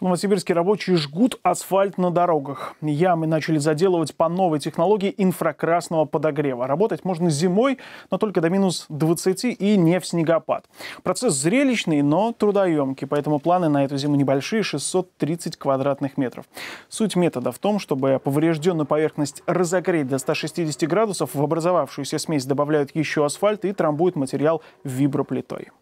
Новосибирские рабочие жгут асфальт на дорогах. Ямы начали заделывать по новой технологии инфракрасного подогрева. Работать можно зимой, но только до минус 20 и не в снегопад. Процесс зрелищный, но трудоемкий, поэтому планы на эту зиму небольшие – 630 квадратных метров. Суть метода в том, чтобы поврежденную поверхность разогреть до 160 градусов, в образовавшуюся смесь добавляют еще асфальт и трамбуют материал виброплитой.